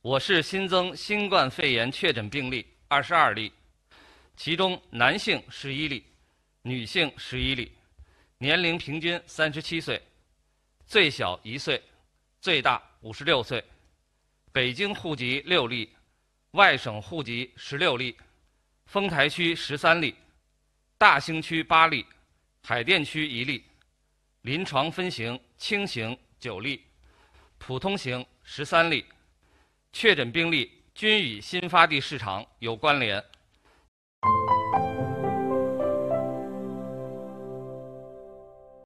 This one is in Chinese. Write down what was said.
我市新增新冠肺炎确诊病例二十二例，其中男性十一例，女性十一例，年龄平均三十七岁，最小一岁，最大五十六岁，北京户籍六例，外省户籍十六例，丰台区十三例，大兴区八例，海淀区一例，临床分型轻型九例，普通型十三例。确诊病例均与新发地市场有关联。